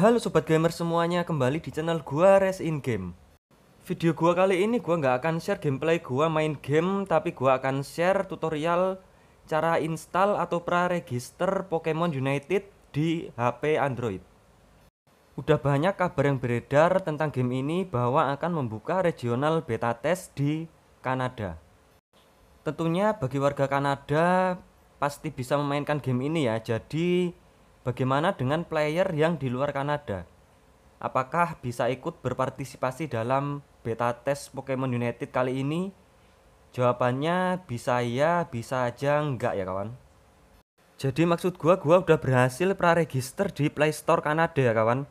Halo Sobat Gamer semuanya, kembali di channel gua res in Game Video gua kali ini gua nggak akan share gameplay gua main game Tapi gua akan share tutorial cara install atau pra-register Pokemon United di HP Android Udah banyak kabar yang beredar tentang game ini bahwa akan membuka regional beta test di Kanada Tentunya bagi warga Kanada pasti bisa memainkan game ini ya Jadi Bagaimana dengan player yang di luar Kanada? Apakah bisa ikut berpartisipasi dalam beta test Pokemon United kali ini? Jawabannya bisa ya, bisa aja enggak ya kawan. Jadi maksud gua gua udah berhasil pra register di Play Store Kanada ya kawan.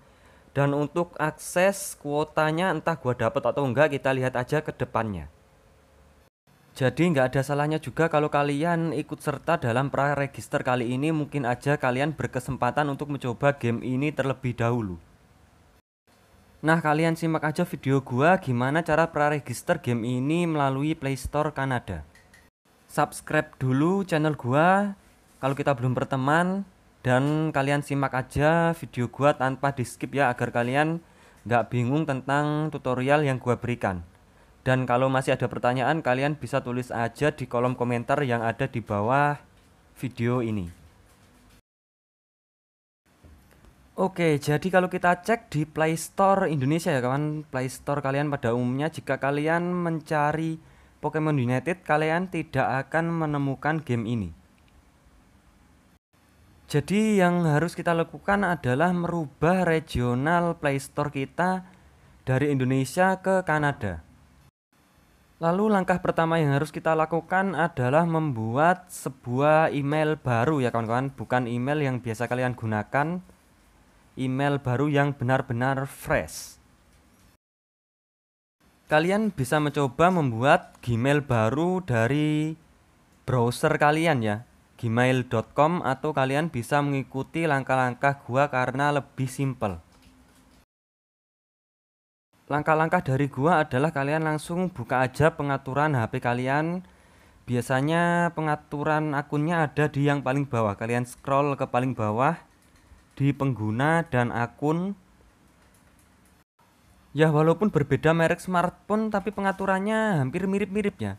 Dan untuk akses kuotanya entah gua dapat atau enggak kita lihat aja ke depannya. Jadi nggak ada salahnya juga kalau kalian ikut serta dalam pra-register kali ini mungkin aja kalian berkesempatan untuk mencoba game ini terlebih dahulu. Nah kalian simak aja video gua gimana cara pra-register game ini melalui Play Store Kanada. Subscribe dulu channel gua kalau kita belum berteman dan kalian simak aja video gua tanpa di skip ya agar kalian nggak bingung tentang tutorial yang gua berikan. Dan kalau masih ada pertanyaan, kalian bisa tulis aja di kolom komentar yang ada di bawah video ini. Oke, jadi kalau kita cek di Play Store Indonesia ya kawan, Play Store kalian pada umumnya jika kalian mencari Pokemon United, kalian tidak akan menemukan game ini. Jadi yang harus kita lakukan adalah merubah regional Play Store kita dari Indonesia ke Kanada. Lalu langkah pertama yang harus kita lakukan adalah membuat sebuah email baru ya kawan-kawan, bukan email yang biasa kalian gunakan. Email baru yang benar-benar fresh. Kalian bisa mencoba membuat Gmail baru dari browser kalian ya, gmail.com atau kalian bisa mengikuti langkah-langkah gua karena lebih simple langkah-langkah dari gua adalah kalian langsung buka aja pengaturan HP kalian. Biasanya pengaturan akunnya ada di yang paling bawah. Kalian scroll ke paling bawah di pengguna dan akun. Ya, walaupun berbeda merek smartphone tapi pengaturannya hampir mirip-mirip ya.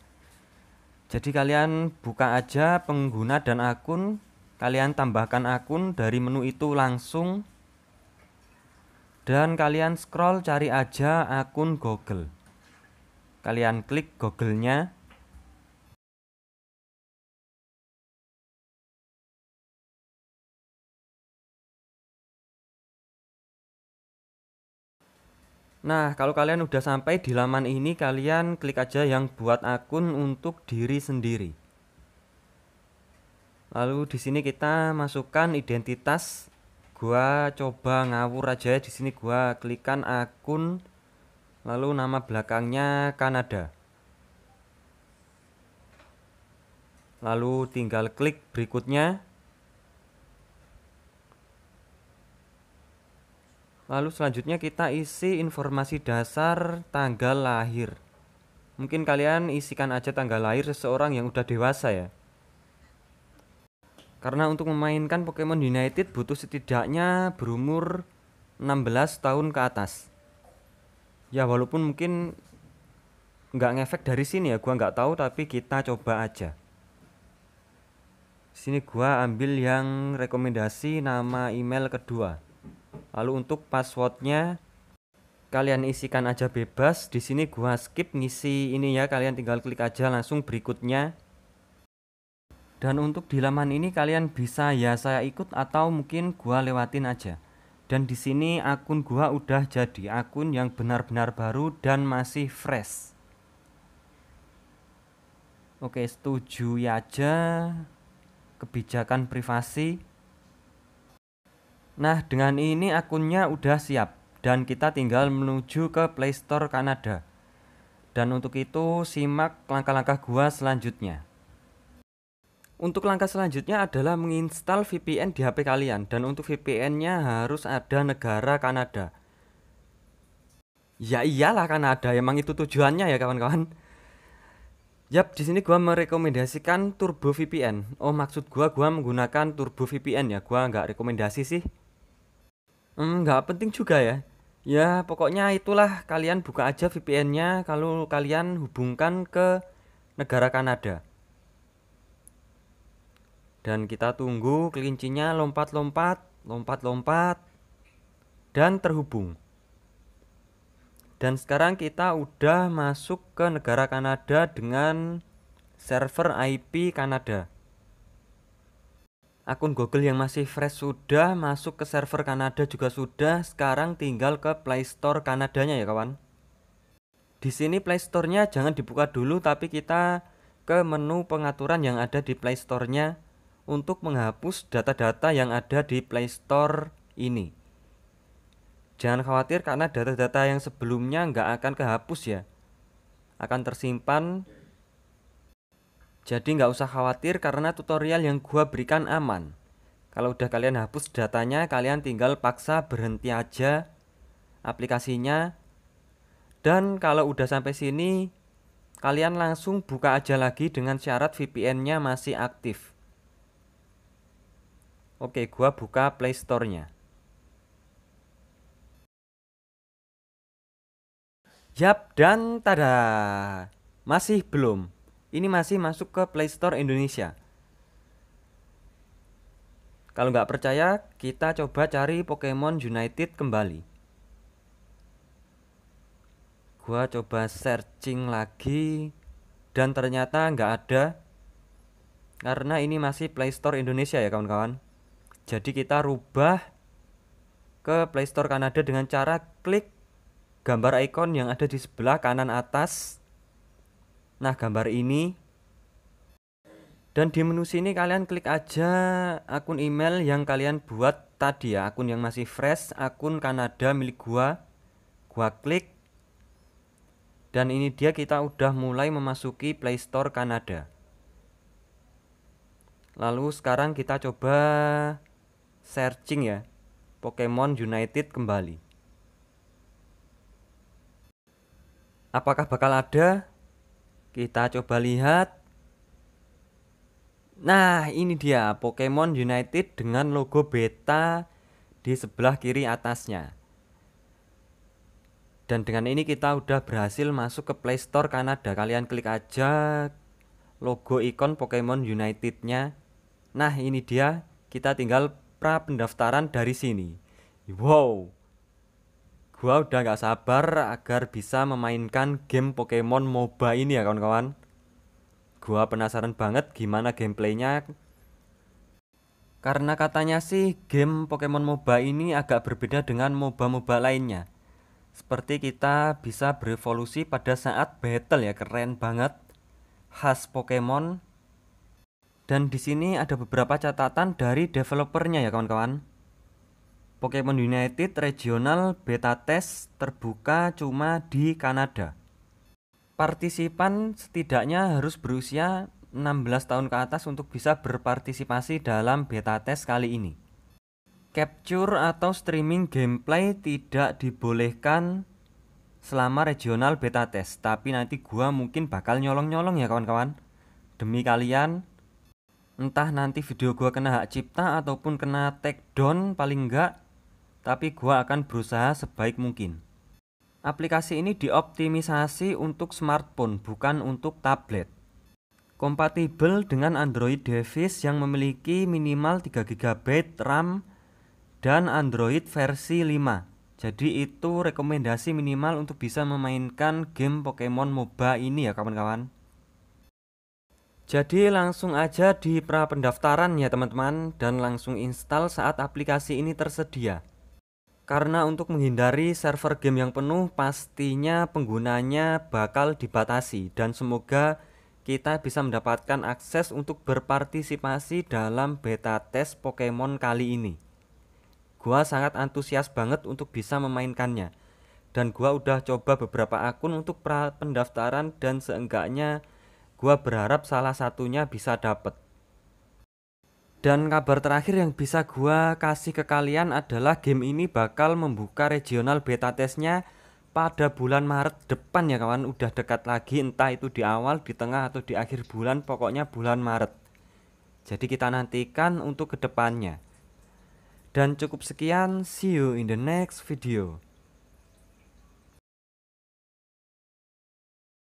Jadi kalian buka aja pengguna dan akun, kalian tambahkan akun dari menu itu langsung dan kalian scroll cari aja akun Google. Kalian klik Google-nya. Nah, kalau kalian udah sampai di laman ini, kalian klik aja yang buat akun untuk diri sendiri. Lalu di sini kita masukkan identitas gua coba ngawur aja ya, di sini gua klikkan akun lalu nama belakangnya Kanada lalu tinggal klik berikutnya lalu selanjutnya kita isi informasi dasar tanggal lahir mungkin kalian isikan aja tanggal lahir seseorang yang udah dewasa ya karena untuk memainkan Pokemon United butuh setidaknya berumur 16 tahun ke atas. Ya walaupun mungkin nggak ngefek dari sini ya, gua nggak tahu tapi kita coba aja. Sini gua ambil yang rekomendasi nama email kedua. Lalu untuk passwordnya kalian isikan aja bebas. Di sini gua skip ngisi ini ya, kalian tinggal klik aja langsung berikutnya. Dan untuk di laman ini kalian bisa ya saya ikut atau mungkin gua lewatin aja. Dan di sini akun gua udah jadi akun yang benar-benar baru dan masih fresh. Oke, setuju ya aja kebijakan privasi. Nah, dengan ini akunnya udah siap dan kita tinggal menuju ke Play Store Kanada. Dan untuk itu simak langkah-langkah gua selanjutnya. Untuk langkah selanjutnya adalah menginstal VPN di HP kalian dan untuk VPN-nya harus ada negara Kanada. Ya iyalah Kanada, emang itu tujuannya ya kawan-kawan. Yap, di sini gua merekomendasikan Turbo VPN. Oh, maksud gua gua menggunakan Turbo VPN ya. Gua nggak rekomendasi sih. Hmm, nggak penting juga ya. Ya, pokoknya itulah kalian buka aja VPN-nya kalau kalian hubungkan ke negara Kanada dan kita tunggu kelincinya lompat-lompat, lompat-lompat dan terhubung. Dan sekarang kita udah masuk ke negara Kanada dengan server IP Kanada. Akun Google yang masih fresh sudah masuk ke server Kanada juga sudah. Sekarang tinggal ke Play Store Kanadanya ya kawan. Di sini Play Store-nya jangan dibuka dulu tapi kita ke menu pengaturan yang ada di Play Store-nya untuk menghapus data-data yang ada di Play Store ini. Jangan khawatir karena data-data yang sebelumnya nggak akan kehapus ya. Akan tersimpan. Jadi nggak usah khawatir karena tutorial yang gua berikan aman. Kalau udah kalian hapus datanya, kalian tinggal paksa berhenti aja aplikasinya. Dan kalau udah sampai sini, kalian langsung buka aja lagi dengan syarat VPN-nya masih aktif. Oke, gua buka Play Store-nya. Yap, dan tada. Masih belum. Ini masih masuk ke Play Store Indonesia. Kalau nggak percaya, kita coba cari Pokemon United kembali. Gua coba searching lagi dan ternyata nggak ada karena ini masih Play Store Indonesia ya kawan-kawan. Jadi kita rubah ke Play Store Kanada dengan cara klik gambar ikon yang ada di sebelah kanan atas. Nah, gambar ini dan di menu sini kalian klik aja akun email yang kalian buat tadi ya, akun yang masih fresh, akun Kanada milik gua. Gua klik. Dan ini dia kita udah mulai memasuki Play Store Kanada. Lalu sekarang kita coba searching ya Pokemon United kembali. Apakah bakal ada? Kita coba lihat. Nah, ini dia Pokemon United dengan logo beta di sebelah kiri atasnya. Dan dengan ini kita udah berhasil masuk ke Play Store Kanada. Kalian klik aja logo ikon Pokemon United-nya. Nah, ini dia. Kita tinggal pra pendaftaran dari sini. Wow, gua udah gak sabar agar bisa memainkan game Pokemon MOBA ini ya kawan-kawan. Gua penasaran banget gimana gameplaynya. Karena katanya sih game Pokemon MOBA ini agak berbeda dengan MOBA-MOBA lainnya. Seperti kita bisa berevolusi pada saat battle ya, keren banget. Khas Pokemon dan di sini ada beberapa catatan dari developernya ya kawan-kawan. Pokemon United regional beta test terbuka cuma di Kanada. Partisipan setidaknya harus berusia 16 tahun ke atas untuk bisa berpartisipasi dalam beta test kali ini. Capture atau streaming gameplay tidak dibolehkan selama regional beta test, tapi nanti gua mungkin bakal nyolong-nyolong ya kawan-kawan. Demi kalian, entah nanti video gue kena hak cipta ataupun kena take down paling enggak tapi gue akan berusaha sebaik mungkin aplikasi ini dioptimisasi untuk smartphone bukan untuk tablet kompatibel dengan Android device yang memiliki minimal 3 GB RAM dan Android versi 5 jadi itu rekomendasi minimal untuk bisa memainkan game Pokemon MOBA ini ya kawan-kawan jadi langsung aja di pra pendaftaran ya teman-teman dan langsung install saat aplikasi ini tersedia. Karena untuk menghindari server game yang penuh pastinya penggunanya bakal dibatasi dan semoga kita bisa mendapatkan akses untuk berpartisipasi dalam beta test Pokemon kali ini. Gua sangat antusias banget untuk bisa memainkannya dan gua udah coba beberapa akun untuk pra pendaftaran dan seenggaknya Gua berharap salah satunya bisa dapet. Dan kabar terakhir yang bisa gua kasih ke kalian adalah game ini bakal membuka regional beta testnya pada bulan Maret depan ya kawan udah dekat lagi entah itu di awal di tengah atau di akhir bulan pokoknya bulan Maret jadi kita nantikan untuk kedepannya dan cukup sekian see you in the next video